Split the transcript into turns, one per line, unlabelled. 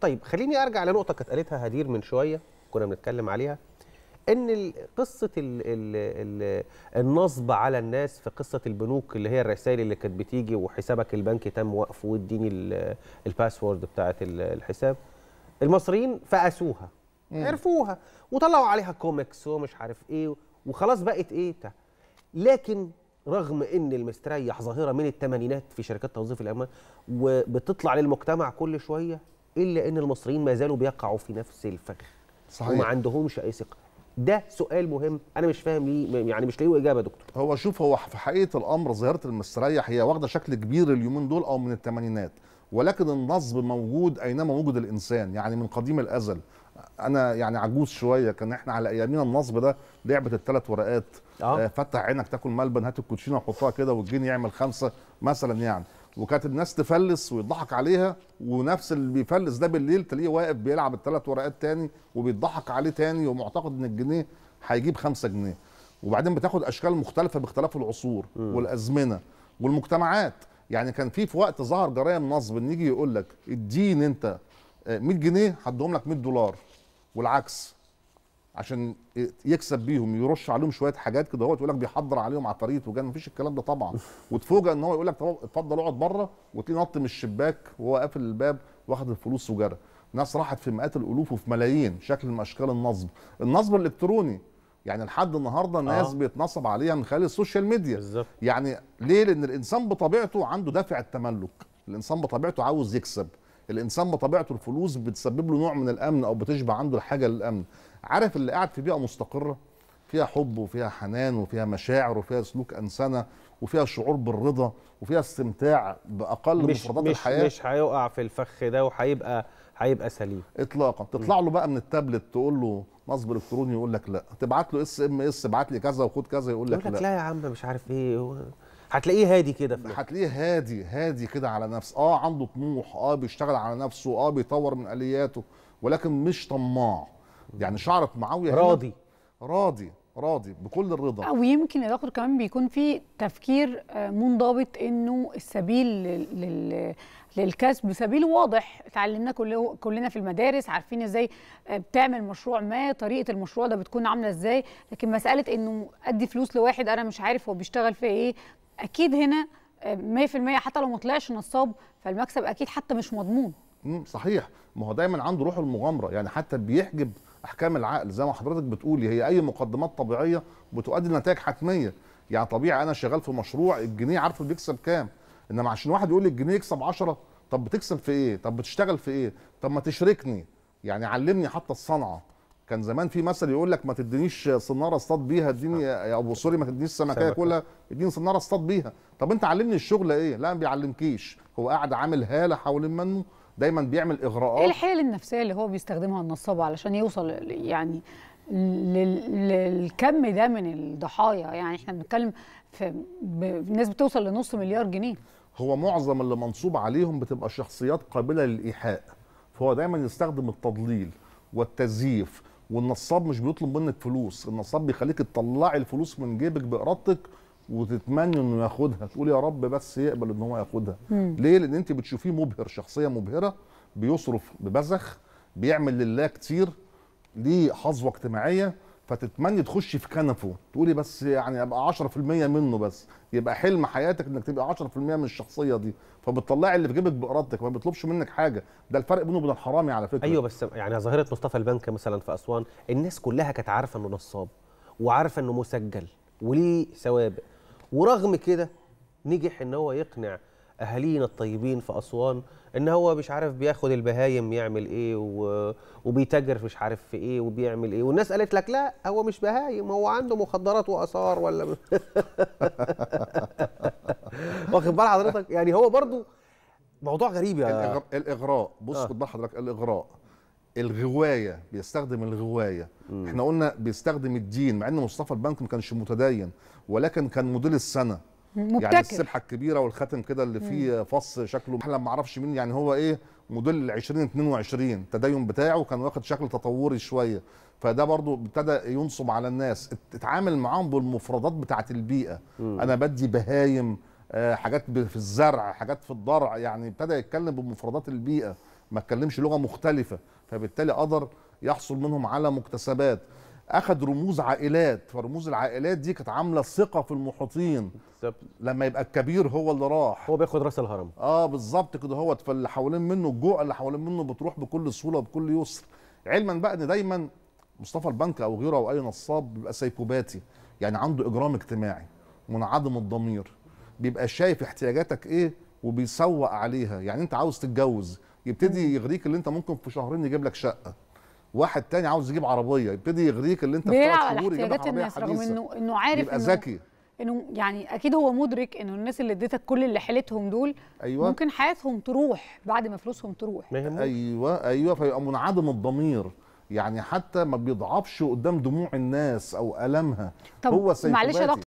طيب خليني ارجع لنقطه كانت قالتها هدير من شويه كنا بنتكلم عليها ان قصه النصب على الناس في قصه البنوك اللي هي الرسائل اللي كانت بتيجي وحسابك البنكي تم وقفه واديني الباسورد بتاعه الحساب المصريين فقسوها عرفوها وطلعوا عليها كوميكس ومش عارف ايه وخلاص بقت ايه تا. لكن رغم ان المستريح ظاهره من الثمانينات في شركات توظيف الاموال وبتطلع للمجتمع كل شويه الا ان المصريين ما زالوا بيقعوا في نفس الفخ صحيح وما عندهمش اي ثقه ده سؤال مهم انا مش فاهم ليه يعني مش لاقيه اجابه يا دكتور هو شوف هو في حقيقه الامر ظاهره
المستريح هي واخده شكل كبير اليومين دول او من الثمانينات ولكن النصب موجود اينما وجد الانسان يعني من قديم الازل انا يعني عجوز شويه كان احنا على ايامنا النصب ده لعبه الثلاث ورقات آه. آه. فتح عينك تاكل ملبن هات الكوتشينه وحطها كده والجن يعمل خمسه مثلا يعني وكانت الناس تفلس ويضحك عليها ونفس اللي بيفلس ده بالليل تلاقيه واقف بيلعب الثلاث ورقات تاني وبيضحك عليه تاني ومعتقد ان الجنيه هيجيب 5 جنيه وبعدين بتاخد اشكال مختلفه باختلاف العصور م. والازمنه والمجتمعات يعني كان في في وقت ظهر جرائم نصب ان يجي يقول لك اديني انت 100 آه، جنيه هديهم لك 100 دولار والعكس عشان يكسب بيهم يرش عليهم شويه حاجات كده هو يقول لك بيحضر عليهم على وجن وجان مفيش الكلام ده طبعا وتفوجئ ان هو يقول لك اتفضل اقعد بره وتلاقيه نط من الشباك وهو قافل الباب واخد الفلوس وجرى ناس راحت في مئات الالوف وفي ملايين شكل من اشكال النصب النصب الالكتروني يعني لحد النهارده الناس آه. بيتنصب عليها من خلال السوشيال ميديا بالزبط. يعني ليه لان الانسان بطبيعته عنده دافع التملك الانسان بطبيعته عاوز يكسب الانسان بطبيعته الفلوس بتسبب له نوع من الامن او بتشبع عنده الحاجه للامن عارف اللي قاعد في بيئه مستقره فيها حب وفيها حنان وفيها مشاعر وفيها سلوك انسنه وفيها شعور بالرضا وفيها استمتاع باقل مش مفردات مش الحياه مش
هيقع في الفخ ده وهيبقى
هيبقى سليم اطلاقا تطلع له بقى من التابلت تقول له نصب الكتروني يقول لك لا تبعت له اس ام اس ابعت لي كذا وخد كذا يقول لك لا يقول لك
لا يا عم مش عارف ايه هتلاقيه هادي
كده هتلاقيه هادي هادي كده على نفسه اه عنده طموح اه بيشتغل على نفسه اه بيطور من الياته ولكن مش طماع يعني شعره معاويه راضي راضي راضي بكل الرضا او
يمكن يا دكتور كمان بيكون في تفكير آه، منضبط انه السبيل لل... للكسب سبيل واضح اتعلمناه كلنا في المدارس عارفين ازاي آه، بتعمل مشروع ما طريقه المشروع ده بتكون عامله ازاي لكن مساله انه ادي فلوس لواحد انا مش عارف هو بيشتغل في ايه اكيد هنا 100% آه، حتى لو ما طلعش نصاب فالمكسب اكيد حتى مش مضمون
صحيح ما هو دايما عنده روح المغامره يعني حتى بيحجب احكام العقل زي ما حضرتك بتقولي هي اي مقدمات طبيعيه بتؤدي لنتائج حتميه يعني طبيعي انا شغال في مشروع الجنيه عارفه بيكسب كام انما عشان واحد يقول لي الجنيه يكسب 10 طب بتكسب في ايه طب بتشتغل في ايه طب ما تشركني يعني علمني حتى الصنعه كان زمان في مثل يقول لك ما تدينيش صناره اصطاد بيها اديني يا ابو سوري ما تدينيش سمكيه كلها اديني صناره اصطاد بيها طب انت علمني الشغل ايه لا ما بيعلمكيش هو قاعد عامل هاله حوالين منه دايما بيعمل اغراءات ايه
الحيل النفسيه اللي هو بيستخدمها النصاب علشان يوصل يعني للكم ده من الضحايا يعني احنا بنتكلم في ناس بتوصل لنص مليار جنيه
هو معظم اللي منصوب عليهم بتبقى شخصيات قابله للايحاء فهو دايما يستخدم التضليل والتزييف والنصاب مش بيطلب منك فلوس النصاب بيخليك تطلعي الفلوس من جيبك بارادتك وتتمنى انه ياخدها تقول يا رب بس يقبل ان هو ياخدها مم. ليه لان انت بتشوفيه مبهر شخصيه مبهره بيصرف ببذخ بيعمل لله كتير ليه حظوه اجتماعيه فتتمني تخش في كنفه تقولي بس يعني ابقى 10% منه بس يبقى حلم حياتك انك تبقى 10% من الشخصيه دي فبتطلعي اللي في جيبك بارادتك ما بيطلبش منك حاجه ده الفرق بينه وبين
الحرامي على فكره ايوه بس يعني ظاهره مصطفى البنك مثلا في اسوان الناس كلها كانت عارفه انه نصاب وعارفه انه مسجل وليه سوابق ورغم كده نجح ان هو يقنع اهالينا الطيبين في اسوان ان هو مش عارف بياخد البهايم يعمل ايه وبيتاجر مش عارف في ايه وبيعمل ايه والناس قالت لك لا هو مش بهايم هو عنده مخدرات واثار ولا واخد بال حضرتك يعني هو برضو موضوع غريب يا الإغر...
الاغراء بص آه. خد آه. بال حضرتك الاغراء الغوايه بيستخدم الغوايه م. احنا قلنا بيستخدم الدين مع ان مصطفى البنك ما كانش متدين ولكن كان موديل السنه
يعني مبتكر يعني السبحه
الكبيره والخاتم كده اللي فيه فص شكله احنا ما اعرفش مين يعني هو ايه موديل 2022 التدين بتاعه كان واخد شكل تطوري شويه فده برضو ابتدى ينصب على الناس اتعامل معاهم بالمفردات بتاعه البيئه م. انا بدي بهايم آه، حاجات في الزرع حاجات في الضرع يعني ابتدى يتكلم بمفردات البيئه ما اتكلمش لغه مختلفه فبالتالي قدر يحصل منهم على مكتسبات اخد رموز عائلات فرموز العائلات دي كانت عامله ثقه في المحيطين لما يبقى الكبير هو اللي راح هو بياخد راس الهرم اه بالظبط كده هو فاللي حوالين منه الجوع اللي حوالين منه بتروح بكل سهوله وبكل يسر علما بقى ان دايما مصطفى البنك او غيره او اي نصاب بيبقى سيكوباتي يعني عنده اجرام اجتماعي منعدم الضمير بيبقى شايف احتياجاتك ايه وبيسوق عليها يعني انت عاوز تتجوز يبتدي يغريك اللي انت ممكن في شهرين يجيب لك شقه واحد تاني عاوز يجيب عربيه يبتدي يغريك اللي انت بتقعد ثلاث شهور يجيب عربيه الناس رغم انه
انه عارف يبقى ذكي انه يعني اكيد هو مدرك انه الناس اللي اديتك كل اللي حلتهم دول أيوة. ممكن حياتهم تروح بعد ما فلوسهم تروح
ايوه ايوه فيبقى منعدم الضمير يعني حتى ما بيضعفش قدام دموع الناس او المها هو سيكوباتي